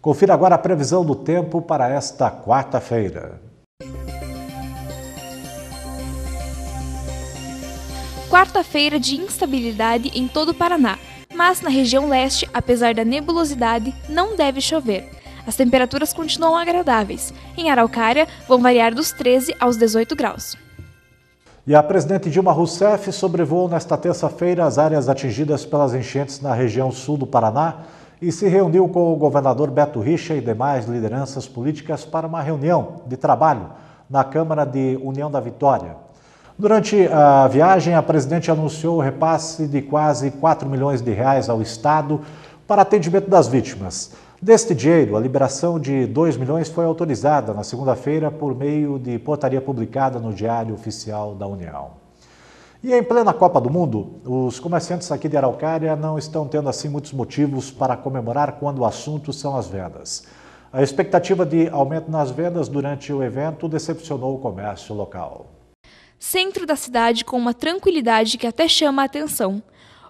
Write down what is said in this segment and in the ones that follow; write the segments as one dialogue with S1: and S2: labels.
S1: Confira agora a previsão do tempo para esta quarta-feira.
S2: Quarta-feira de instabilidade em todo o Paraná, mas na região leste, apesar da nebulosidade, não deve chover. As temperaturas continuam agradáveis. Em Araucária, vão variar dos 13 aos 18 graus.
S1: E a presidente Dilma Rousseff sobrevoou nesta terça-feira as áreas atingidas pelas enchentes na região sul do Paraná e se reuniu com o governador Beto Richa e demais lideranças políticas para uma reunião de trabalho na Câmara de União da Vitória. Durante a viagem, a presidente anunciou o repasse de quase 4 milhões de reais ao Estado para atendimento das vítimas. Deste dinheiro, a liberação de 2 milhões foi autorizada na segunda-feira por meio de portaria publicada no Diário Oficial da União. E em plena Copa do Mundo, os comerciantes aqui de Araucária não estão tendo assim muitos motivos para comemorar quando o assunto são as vendas. A expectativa de aumento nas vendas durante o evento decepcionou o comércio local.
S2: Centro da cidade com uma tranquilidade que até chama a atenção.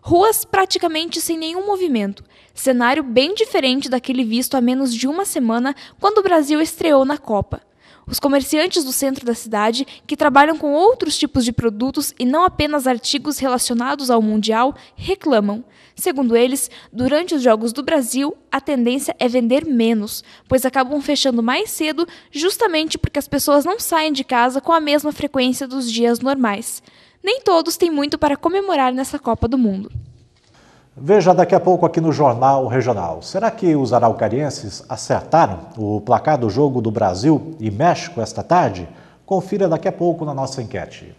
S2: Ruas praticamente sem nenhum movimento. Cenário bem diferente daquele visto há menos de uma semana quando o Brasil estreou na Copa. Os comerciantes do centro da cidade, que trabalham com outros tipos de produtos e não apenas artigos relacionados ao Mundial, reclamam. Segundo eles, durante os Jogos do Brasil, a tendência é vender menos, pois acabam fechando mais cedo justamente porque as pessoas não saem de casa com a mesma frequência dos dias normais. Nem todos têm muito para comemorar nessa Copa do Mundo.
S1: Veja daqui a pouco aqui no Jornal Regional. Será que os araucarienses acertaram o placar do jogo do Brasil e México esta tarde? Confira daqui a pouco na nossa enquete.